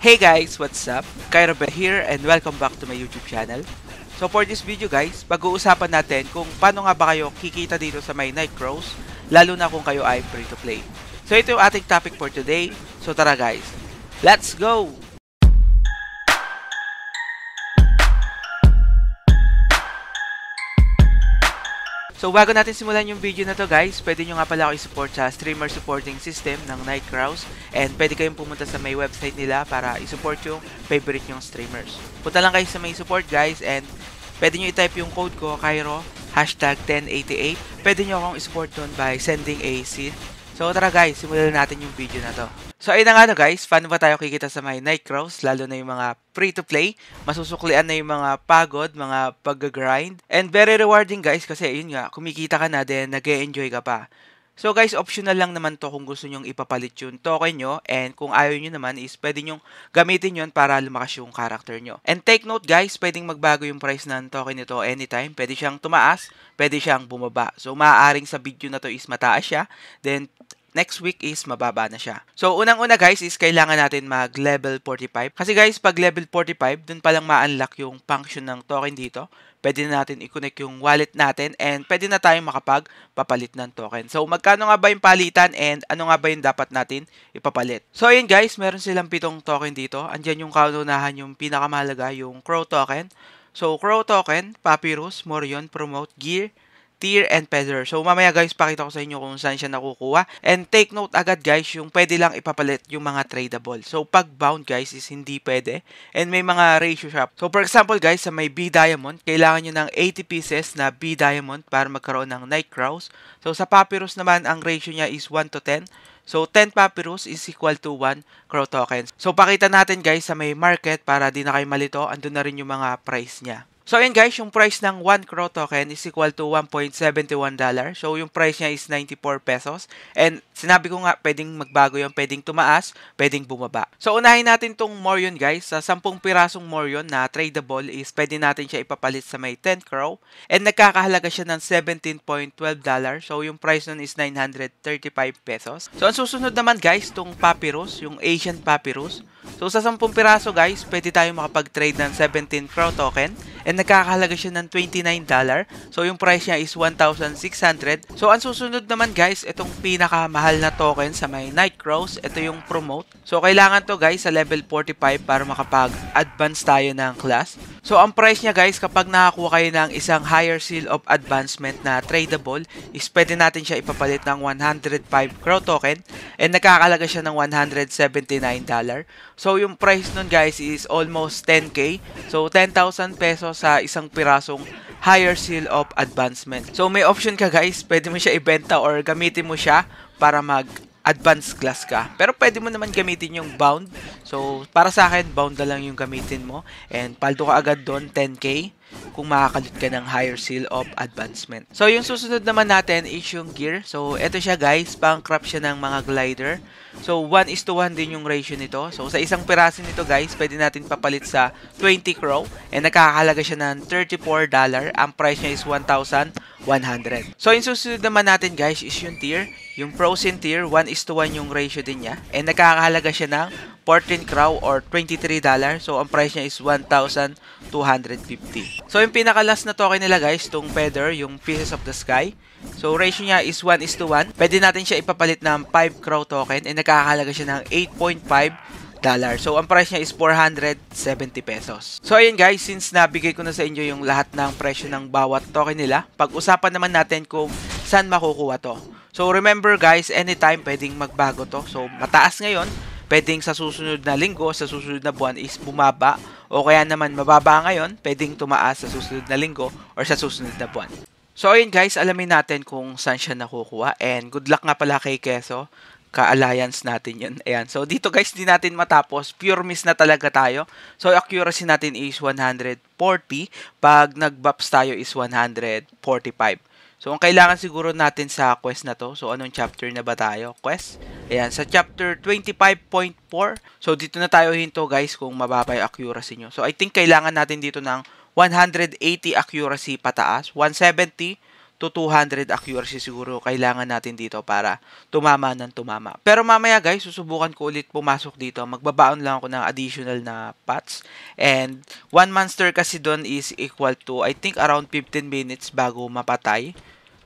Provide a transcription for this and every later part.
Hey guys, what's up? Kairobe here and welcome back to my YouTube channel. So for this video guys, pag-uusapan natin kung paano nga ba kayo kikita dito sa my Night Crows, lalo na kung kayo ay free to play. So ito yung ating topic for today. So tara guys, let's go! So bago natin simulan yung video na to guys, pwede nyo nga pala ako i-support sa streamer supporting system ng Night Crows and pwede kayong pumunta sa may website nila para i-support yung favorite nyong streamers. Punta lang kayo sa may support guys and pwede nyo i-type yung code ko, Cairo, hashtag 1088. Pwede nyo akong i-support doon by sending a seed So tara guys, simulan natin yung video na to. So ayun na nga no guys, paano ba tayo kikita sa may night crows, lalo na yung mga free to play, masusuklian na yung mga pagod, mga pag-grind, and very rewarding guys kasi ayun nga, kumikita ka na din, nag -e enjoy ka pa. So guys, optional lang naman to kung gusto nyong ipapalit yung token nyo and kung ayaw nyo naman is pwede nyong gamitin yon para lumakas yung character nyo. And take note guys, pwedeng magbago yung price ng token nito anytime. Pwede siyang tumaas, pwede siyang bumaba. So maaaring sa video na to is mataas siya, then next week is mababa na siya. So, unang-una guys is kailangan natin mag level 45. Kasi guys, pag level 45, dun palang ma-unlock yung function ng token dito. Pwede na natin i-connect yung wallet natin and pwede na tayong makapag papalit ng token. So, magkano nga ba yung palitan and ano nga ba yung dapat natin ipapalit? So, ayun guys, meron silang pitong token dito. Andyan yung kaunahan yung pinakamahalaga, yung Crow token. So, Crow token, Papyrus, Morion, Promote, Gear, tier and feather. So mamaya guys, pakita ko sa inyo kung saan siya nakukuha. And take note agad guys, yung pwede lang ipapalit yung mga tradable. So pag bound guys is hindi pwede. And may mga ratio shop. So for example guys, sa may B diamond, kailangan nyo ng 80 pieces na B diamond para magkaroon ng night crows. So sa papyrus naman, ang ratio niya is 1 to 10. So, 10 papyrus is equal to 1 crow tokens. So, pakita natin guys sa may market para di na kayo malito. Andun na rin yung mga price niya. So, ayan guys, yung price ng 1 CRO token is equal to 1.71 dollar. So, yung price niya is 94 pesos. And sinabi ko nga, pwedeng magbago yung pwedeng tumaas, pwedeng bumaba. So, unahin natin tong Morion guys. Sa 10 pirasong Morion na tradable is pwede natin siya ipapalit sa may 10 CRO. And nagkakahalaga siya ng 17.12 dollar. So, yung price nun is 935 pesos. So, ang susunod naman guys, tong Papyrus, yung Asian Papyrus. So sa 10 piraso guys, pwede tayong makapag-trade ng 17 Crow token and nagkakahalaga siya ng $29. So yung price niya is 1,600. So ang susunod naman guys, itong pinakamahal na token sa may Night Crows, ito yung Promote. So kailangan to guys sa level 45 para makapag-advance tayo ng class. So ang price niya guys, kapag nakakuha kayo ng isang higher seal of advancement na tradable, is pwede natin siya ipapalit ng 105 Crow token and nagkakahalaga siya ng $179. So, yung price nun guys is almost 10k. So, 10,000 pesos sa isang pirasong higher seal of advancement. So, may option ka guys. Pwede mo siya ibenta or gamitin mo siya para mag advance class ka. Pero pwede mo naman gamitin yung bound. So, para sa akin, bound na lang yung gamitin mo. And paldo ka agad doon, 10k kung makakalit ka ng higher seal of advancement. So, yung susunod naman natin is yung gear. So, ito siya guys, pang-craft siya ng mga glider. So, 1 is to 1 din yung ratio nito. So, sa isang piraso nito guys, pwede natin papalit sa 20 crow. And nakakahalaga siya ng $34. Ang price niya is 1,100. So, yung susunod naman natin guys is yung tier. Yung Frozen tier, 1 is to 1 yung ratio din niya. And nakakahalaga siya ng 14 crow or $23. So, ang price niya is 1,250. So, yung pinaka-last na token nila guys, itong feather, yung Pieces of the Sky. So, ratio niya is 1 is to 1. Pwede natin siya ipapalit ng 5 crow token and nagkakahalaga siya ng 8.5 So, ang price niya is 470 pesos. So, ayun guys, since nabigay ko na sa inyo yung lahat ng presyo ng bawat token nila, pag-usapan naman natin kung saan makukuha to. So, remember guys, anytime pwedeng magbago to. So, mataas ngayon, pwedeng sa susunod na linggo, sa susunod na buwan is bumaba o kaya naman mababa ngayon, pwedeng tumaas sa susunod na linggo or sa susunod na buwan. So ayun guys, alamin natin kung saan siya nakukuha and good luck nga pala kay Keso ka-alliance natin yun. Ayan. So, dito guys, hindi natin matapos. Pure miss na talaga tayo. So, accuracy natin is 140. Pag nag tayo is 145. So, ang kailangan siguro natin sa quest na to, so anong chapter na ba tayo? Quest? Ayan, sa chapter 25.4. So, dito na tayo hinto guys kung mababa yung accuracy nyo. So, I think kailangan natin dito ng 180 accuracy pataas, 170 to 200 accuracy siguro kailangan natin dito para tumama ng tumama. Pero mamaya guys, susubukan ko ulit pumasok dito. Magbabaon lang ako ng additional na pots. And one monster kasi doon is equal to I think around 15 minutes bago mapatay.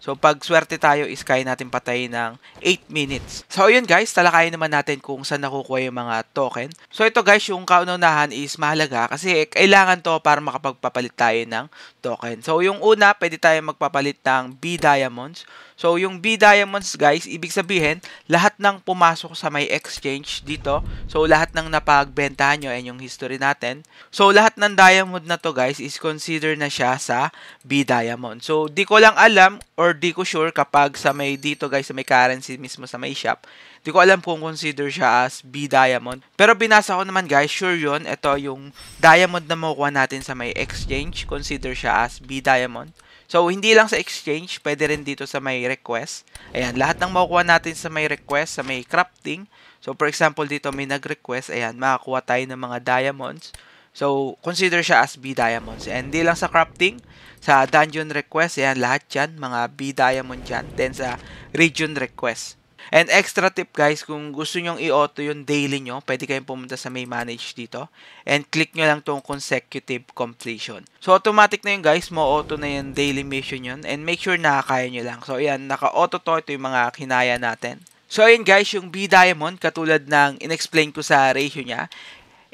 So pag swerte tayo is kaya natin patayin ng 8 minutes. So ayun guys, talakayin naman natin kung saan nakukuha yung mga token. So ito guys, yung kaunahan is mahalaga kasi kailangan to para makapagpapalit tayo ng token. So yung una, pwede tayo magpapalit ng B diamonds. So, yung B diamonds guys, ibig sabihin, lahat ng pumasok sa may exchange dito. So, lahat ng napagbentahan nyo and yung history natin. So, lahat ng diamond na to guys is consider na siya sa B diamond. So, di ko lang alam or di ko sure kapag sa may dito guys, sa may currency mismo sa may shop. Di ko alam kung consider siya as B diamond. Pero binasa ko naman guys, sure yun. Ito yung diamond na makukuha natin sa may exchange. Consider siya as B diamond. So, hindi lang sa exchange, pwede rin dito sa may request. Ayan, lahat ng makukuha natin sa may request, sa may crafting. So, for example, dito may nag-request. Ayan, makakuha tayo ng mga diamonds. So, consider siya as B diamonds. And hindi lang sa crafting, sa dungeon request, ayan, lahat yan, mga B diamond yan. Then, sa region request. And extra tip guys, kung gusto nyong i-auto yung daily nyo, pwede kayong pumunta sa may manage dito. And click nyo lang tong consecutive completion. So automatic na yun guys, mo-auto na yung daily mission yun. And make sure na kaya nyo lang. So ayan, naka-auto to. Ito yung mga kinaya natin. So ayan guys, yung B diamond katulad ng inexplain ko sa ratio niya,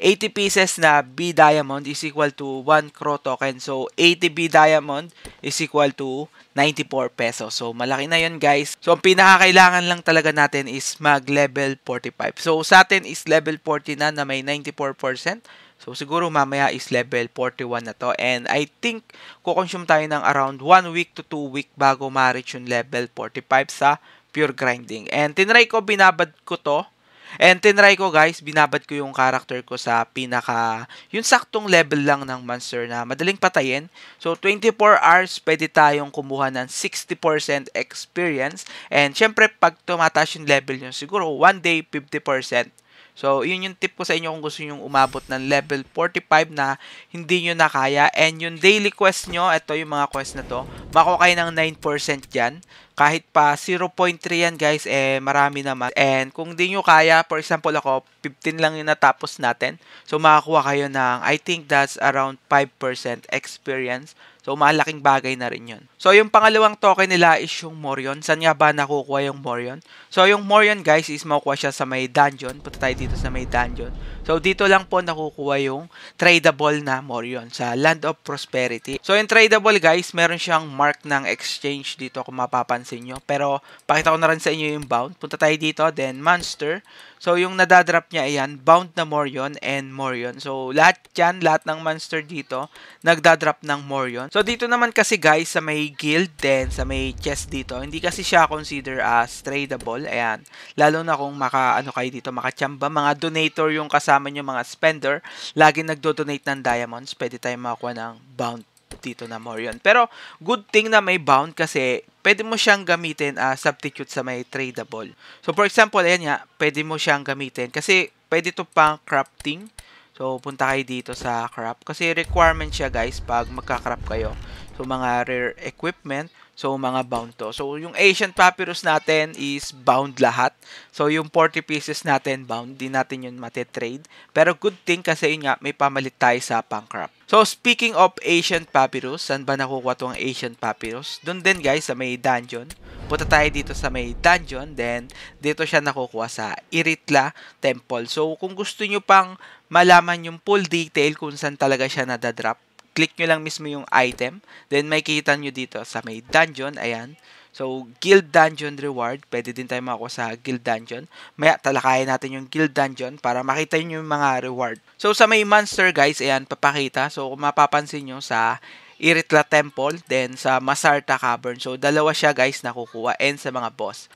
80 pieces na B diamond is equal to 1 crow token. So, 80 B diamond is equal to 94 pesos. So, malaki na yon guys. So, ang pinakakailangan lang talaga natin is mag-level 45. So, sa atin is level 40 na na may 94%. So, siguro mamaya is level 41 na to. And I think, kukonsume tayo ng around 1 week to 2 week bago ma-reach yung level 45 sa pure grinding. And tinry ko, binabad ko to And tinry ko guys, binabat ko yung character ko sa pinaka, yung saktong level lang ng monster na madaling patayin. So 24 hours, pwede tayong kumuha ng 60% experience. And syempre, pag tumataas yung level nyo, siguro 1 day 50%. So, yun yung tip ko sa inyo kung gusto nyo umabot ng level 45 na hindi nyo kaya. And yung daily quest nyo, ito yung mga quest na to, makuha kayo ng 9% dyan kahit pa 0.3 yan guys, eh marami naman. And kung di nyo kaya, for example ako, 15 lang yung natapos natin. So makakuha kayo ng, I think that's around 5% experience. So malaking bagay na rin yun. So yung pangalawang token nila is yung Morion. Saan nga ba nakukuha yung Morion? So yung Morion guys is makukuha siya sa may dungeon. Punta tayo dito sa may dungeon. So, dito lang po nakukuha yung tradable na Morion sa Land of Prosperity. So, yung tradable guys, meron siyang mark ng exchange dito kung mapapansin nyo. Pero, pakita ko na rin sa inyo yung bound. Punta tayo dito, then monster. So, yung nadadrop niya, ayan, bound na Morion and Morion. So, lahat yan, lahat ng monster dito, nagdadrop ng Morion. So, dito naman kasi guys, sa may guild, then sa may chest dito, hindi kasi siya consider as tradable. Ayan, lalo na kung maka, ano kayo dito, makachamba, mga donator yung kasama sa amin mga spender, lagi nagdo-donate ng diamonds, pwede tayong makakuha ng bound dito na Morion. Pero good thing na may bound kasi pwede mo siyang gamitin as uh, substitute sa may tradable. So for example, ayan nga, pwede mo siyang gamitin kasi pwede to pang crafting. So punta kayo dito sa craft kasi requirement siya guys pag magka-craft kayo. So mga rare equipment. So, mga bound to. So, yung Asian Papyrus natin is bound lahat. So, yung 40 pieces natin bound, di natin yun matitrade. Pero good thing kasi yun nga, may pamalit tayo sa pankrap. So, speaking of Asian Papyrus, saan ba nakukuha tong Asian Papyrus? Doon din guys, sa may dungeon. Punta tayo dito sa may dungeon, then dito siya nakukuha sa Iritla Temple. So, kung gusto nyo pang malaman yung full detail kung saan talaga siya nadadrop, click nyo lang mismo yung item. Then, makikita nyo dito sa may dungeon. Ayan. So, Guild Dungeon Reward. Pwede din tayo makuha sa Guild Dungeon. Maya, talakayan natin yung Guild Dungeon para makita nyo yung mga reward. So, sa may monster, guys, ayan, papakita. So, kung mapapansin nyo sa Iritla Temple, then sa Masarta Cavern. So, dalawa siya, guys, nakukuha. And sa mga boss.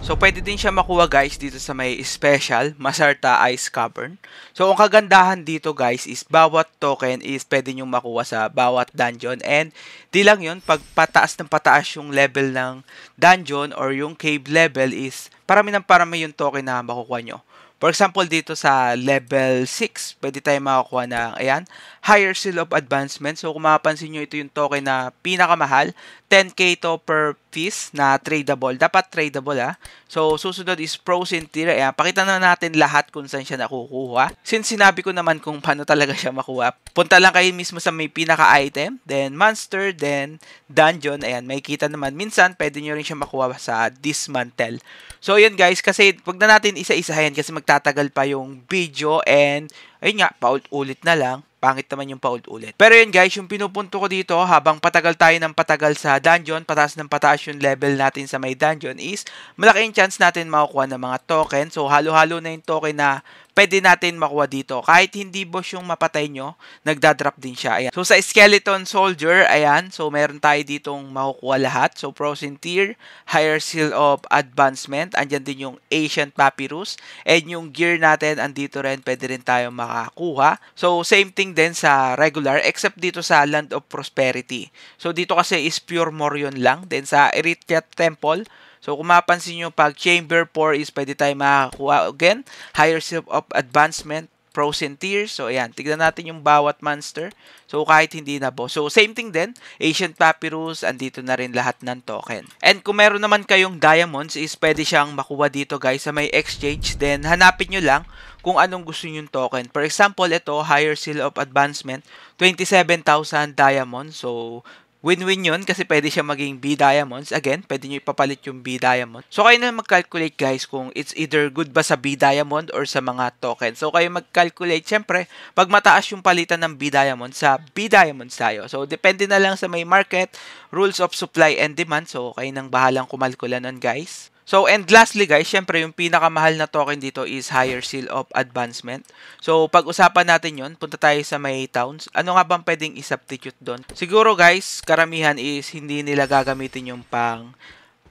So, pwede din siya makuha guys dito sa may special Masarta Ice Cavern. So, ang kagandahan dito guys is bawat token is pwede nyo makuha sa bawat dungeon. And di lang yun, pag pataas ng pataas yung level ng dungeon or yung cave level is parami ng parami yung token na makukuha nyo. For example, dito sa level 6, pwede tayo makakuha ng, ayan, higher seal of advancement. So, kung mapapansin nyo, ito yung token na pinakamahal. 10k to per piece na tradable. Dapat tradable ha. Ah. So, susunod is pros and tier. Ayan, pakita na natin lahat kung saan siya nakukuha. Since sinabi ko naman kung paano talaga siya makuha, punta lang kayo mismo sa may pinaka-item, then monster, then dungeon. Ayan, may kita naman. Minsan, pwede nyo rin siya makuha sa dismantle. So, yun guys, kasi wag na natin isa-isahin kasi magtatagal pa yung video and ayun nga, paulit-ulit na lang pangit naman yung paulit-ulit. Pero yun guys, yung pinupunto ko dito, habang patagal tayo ng patagal sa dungeon, pataas ng pataas yung level natin sa may dungeon is, malaki yung chance natin makukuha ng mga token. So, halo-halo na yung token na pwede natin makuha dito. Kahit hindi boss yung mapatay nyo, nagdadrop din siya. Ayan. So, sa Skeleton Soldier, ayan. So, meron tayo ditong makukuha lahat. So, Frozen Tear, Higher Seal of Advancement. Andyan din yung Ancient Papyrus. And yung gear natin, andito rin, pwede rin tayo makakuha. So, same thing din sa regular, except dito sa Land of Prosperity. So, dito kasi is pure Morion lang. Then, sa Eritrea Temple, So kung mapansin nyo, pag chamber 4 is pwede tayo makakuha again, higher Seal of advancement, pros and tiers. So ayan, tignan natin yung bawat monster. So kahit hindi na po. So same thing din, Ancient Papyrus, andito na rin lahat ng token. And kung meron naman kayong diamonds is pwede siyang makuha dito guys sa may exchange. Then hanapin nyo lang kung anong gusto nyo yung token. For example, ito, higher seal of advancement, 27,000 diamonds. So, Win-win yun kasi pwede siya maging B diamonds. Again, pwede nyo ipapalit yung B diamond. So, kayo na mag-calculate guys kung it's either good ba sa B diamond or sa mga token. So, kayo mag-calculate. Siyempre, pag mataas yung palitan ng B diamond, sa B diamonds tayo. So, depende na lang sa may market, rules of supply and demand. So, kayo nang bahalang kumalkula nun guys. So, and lastly guys, syempre yung pinakamahal na token dito is Higher Seal of Advancement. So, pag-usapan natin yon punta tayo sa may towns. Ano nga bang pwedeng isubstitute doon? Siguro guys, karamihan is hindi nila gagamitin yung pang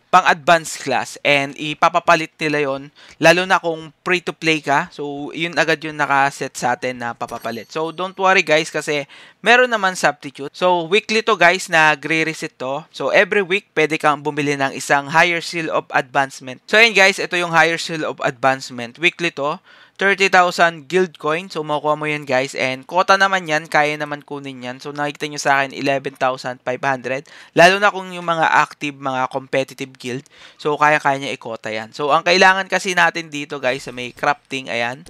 pang advanced class and ipapapalit nila yon lalo na kung free to play ka so yun agad yung nakaset sa atin na papapalit so don't worry guys kasi meron naman substitute so weekly to guys na gre-reset to so every week pwede kang bumili ng isang higher seal of advancement so yun guys ito yung higher seal of advancement weekly to 30,000 guild coin. So, makukuha mo yan guys. And quota naman yan. Kaya naman kunin yan. So, nakikita nyo sa akin 11,500. Lalo na kung yung mga active, mga competitive guild. So, kaya-kaya niya ikota yan. So, ang kailangan kasi natin dito guys sa may crafting, ayan.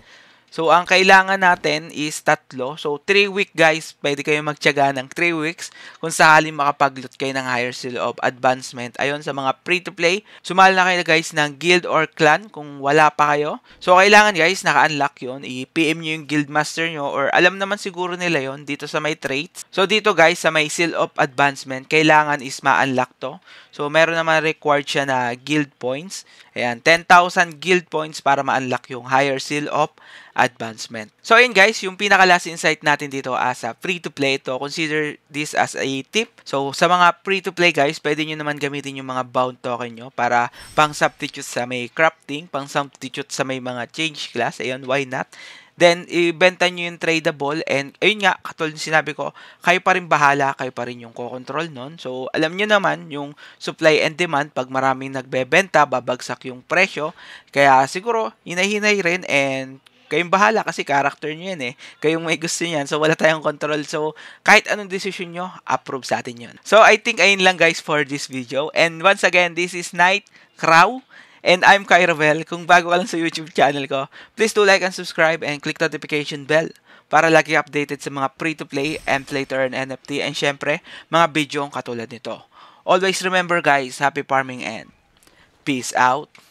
So, ang kailangan natin is tatlo. So, 3 week guys, pwede kayo magtyaga ng 3 weeks kung sakaling makapaglot kayo ng higher seal of advancement. Ayon sa mga free-to-play, sumali na kayo guys ng guild or clan kung wala pa kayo. So, kailangan guys, naka-unlock yon I-PM nyo yung guild master nyo or alam naman siguro nila yon dito sa may traits. So, dito guys, sa may seal of advancement, kailangan is ma-unlock to. So, meron naman required siya na guild points. Ayan, 10,000 guild points para ma-unlock yung higher seal of advancement. So ayun guys, yung pinaka last insight natin dito as a free-to-play to consider this as a tip. So sa mga free-to-play guys, pwede niyo naman gamitin yung mga bound token nyo para pang substitute sa may crafting, pang substitute sa may mga change class. Ayun, why not? Then, ibenta nyo yung tradable and, ayun nga, katulad ng sinabi ko, kayo pa rin bahala, kayo pa rin yung kokontrol nun. So, alam nyo naman, yung supply and demand, pag maraming nagbebenta, babagsak yung presyo. Kaya, siguro, hinahinay rin and Kayong bahala kasi character nyo yan eh. Kayong may gusto niyan. So, wala tayong control. So, kahit anong decision nyo, approve sa atin yun. So, I think ayun lang guys for this video. And once again, this is Night Crow. And I'm Kai Kung bago ka lang sa YouTube channel ko, please do like and subscribe and click notification bell para lagi updated sa mga free-to-play and play-to-earn NFT and syempre, mga video katulad nito. Always remember guys, happy farming and peace out.